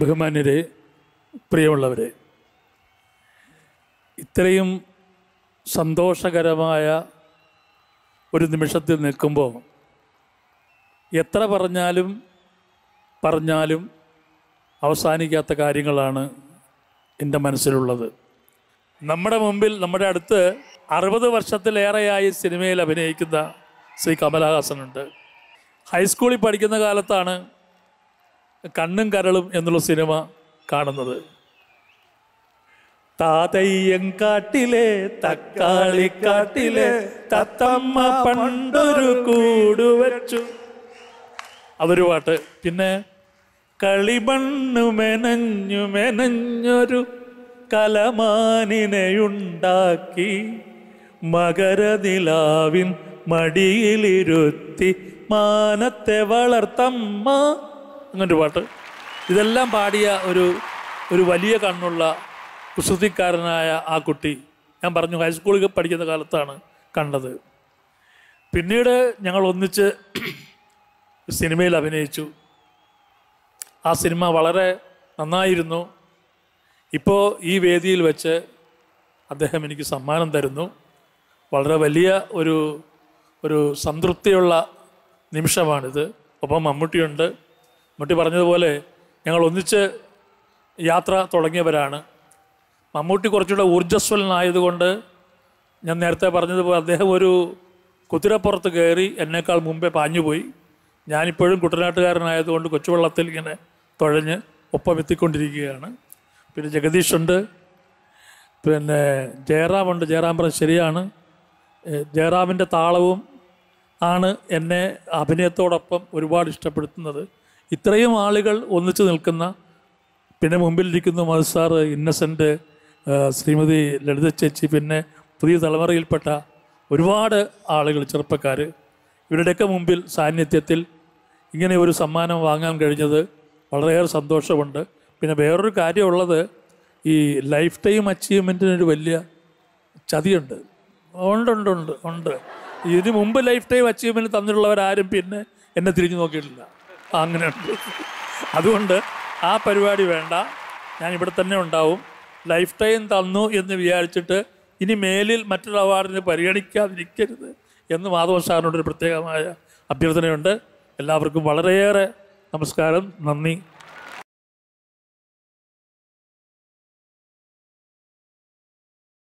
ബഹുമാന്യരെ പ്രിയമുള്ളവരെ ഇത്രയും സന്തോഷകരമായ ഒരു നിമിഷത്തിൽ നിൽക്കുമ്പോൾ എത്ര പറഞ്ഞാലും പറഞ്ഞാലും അവസാനിക്കാത്ത കാര്യങ്ങളാണ് എൻ്റെ മനസ്സിലുള്ളത് നമ്മുടെ മുമ്പിൽ നമ്മുടെ അടുത്ത് അറുപത് വർഷത്തിലേറെയായി സിനിമയിൽ അഭിനയിക്കുന്ന ശ്രീ കമലഹാസനുണ്ട് ഹൈസ്കൂളിൽ പഠിക്കുന്ന കാലത്താണ് കണ്ണും കരളും എന്നുള്ള സിനിമ കാണുന്നത് താതയ്യം കാട്ടിലെ കാട്ടിലെ തത്തമ്മ പണ്ടൊരു കൂടുവച്ചു അതൊരു പാട്ട് പിന്നെ കളിമണ്ണു മെനഞ്ഞു മെനഞ്ഞൊരു കലമാനിനെയുണ്ടാക്കി മകരനിലാവിൻ മടിയിലിരുത്തി മാനത്തെ വളർത്തമ്മ അങ്ങനൊരു പാട്ട് ഇതെല്ലാം പാടിയ ഒരു ഒരു വലിയ കണ്ണുള്ള കുസൃതിക്കാരനായ ആ കുട്ടി ഞാൻ പറഞ്ഞു ഹൈസ്കൂളിൽ പഠിക്കുന്ന കാലത്താണ് കണ്ടത് പിന്നീട് ഞങ്ങൾ ഒന്നിച്ച് സിനിമയിൽ അഭിനയിച്ചു ആ സിനിമ വളരെ നന്നായിരുന്നു ഇപ്പോൾ ഈ വേദിയിൽ വെച്ച് അദ്ദേഹം എനിക്ക് സമ്മാനം തരുന്നു വളരെ വലിയ ഒരു ഒരു സംതൃപ്തിയുള്ള നിമിഷമാണിത് ഒപ്പം മമ്മൂട്ടിയുണ്ട് മമ്മൂട്ടി പറഞ്ഞതുപോലെ ഞങ്ങൾ ഒന്നിച്ച് യാത്ര തുടങ്ങിയവരാണ് മമ്മൂട്ടി കുറച്ചുകൂടെ ഊർജ്ജസ്വലനായതുകൊണ്ട് ഞാൻ നേരത്തെ പറഞ്ഞതുപോലെ അദ്ദേഹം ഒരു കുതിരപ്പുറത്ത് കയറി എന്നേക്കാൾ മുമ്പേ പാഞ്ഞുപോയി ഞാനിപ്പോഴും കുട്ടനാട്ടുകാരനായതുകൊണ്ട് കൊച്ചുവെള്ളത്തിൽ ഇങ്ങനെ തുഴഞ്ഞ് ഒപ്പമെത്തിക്കൊണ്ടിരിക്കുകയാണ് പിന്നെ ജഗദീഷുണ്ട് പിന്നെ ജയറാമുണ്ട് ജയറാം പറഞ്ഞ ശരിയാണ് ജയറാമിൻ്റെ താളവും ആണ് എന്നെ അഭിനയത്തോടൊപ്പം ഒരുപാട് ഇഷ്ടപ്പെടുത്തുന്നത് ഇത്രയും ആളുകൾ ഒന്നിച്ചു നിൽക്കുന്ന പിന്നെ മുമ്പിലിരിക്കുന്ന സാർ ഇന്നസെൻ്റ് ശ്രീമതി ലളിത ചേച്ചി പിന്നെ പുതിയ തലമുറയിൽപ്പെട്ട ഒരുപാട് ആളുകൾ ചെറുപ്പക്കാർ ഇവരുടെയൊക്കെ മുമ്പിൽ സാന്നിധ്യത്തിൽ ഇങ്ങനെ ഒരു സമ്മാനം വാങ്ങാൻ കഴിഞ്ഞത് വളരെയേറെ സന്തോഷമുണ്ട് പിന്നെ വേറൊരു കാര്യമുള്ളത് ഈ ലൈഫ് ടൈം അച്ചീവ്മെൻറ്റിനൊരു വലിയ ചതിയുണ്ട് ഉണ്ട് ഉണ്ട് ഉണ്ട് ഉണ്ട് ഇതിനു മുമ്പ് ലൈഫ് ടൈം അച്ചീവ്മെൻറ്റ് തന്നിട്ടുള്ളവരാരും പിന്നെ എന്നെ തിരിഞ്ഞു നോക്കിയിട്ടില്ല അങ്ങനെയുണ്ട് അതുകൊണ്ട് ആ പരിപാടി വേണ്ട ഞാൻ ഇവിടെ തന്നെ ഉണ്ടാവും ലൈഫ് ടൈം തന്നു എന്ന് വിചാരിച്ചിട്ട് ഇനി മേലിൽ മറ്റൊരു അവാർഡിനെ പരിഗണിക്കാതിരിക്കരുത് എന്ന് മാധവ സാറിനോടൊരു പ്രത്യേകമായ അഭ്യർത്ഥനയുണ്ട് എല്ലാവർക്കും വളരെയേറെ നമസ്കാരം നന്ദി